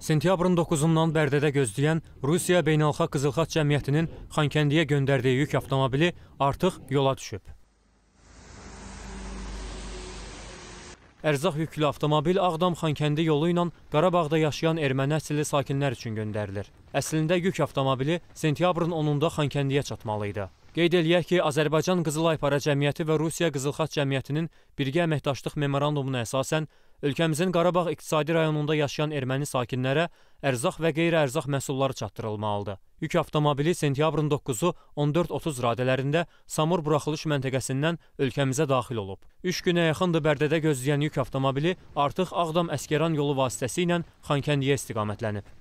Sentyabrın 9-dan Bərdədə gözləyən Rusiya Beynəlxalq Qızılxaç Cəmiyyətinin Xankəndiyə göndərdiyi yük avtomobili artıq yola düşüb. Ərzaq yüklü avtomobil Ağdam-Xankəndi yolu ilə Qarabağda yaşayan erməni əsilli sakinlər üçün göndərilir. Əslində yük avtomobili sentyabrın 10-unda Xankəndiyə çatmalı idi. Qeyd eləyək ki, Azərbaycan Qızılay Para Cəmiyyəti və Rusiya Qızılxaç Cəmiyyətinin birgə əməkdaşlıq memorandumuna əsasən ölkəmizin Qarabağ iqtisadi rayonunda yaşayan erməni sakinlərə ərzaq və qeyri-ərzaq məhsulları çatdırılmalıdır. Yük avtomobili sentyabrın 9-u 14:30 radələrində Samur buraxılış məntəqəsindən ölkəmizə daxil olub. 3 günə yaxındır Bərdədə gözləyən yük avtomobili artıq Ağdam Əskəran yolu vasitəsilə Xankəndiyə istiqamətlənib.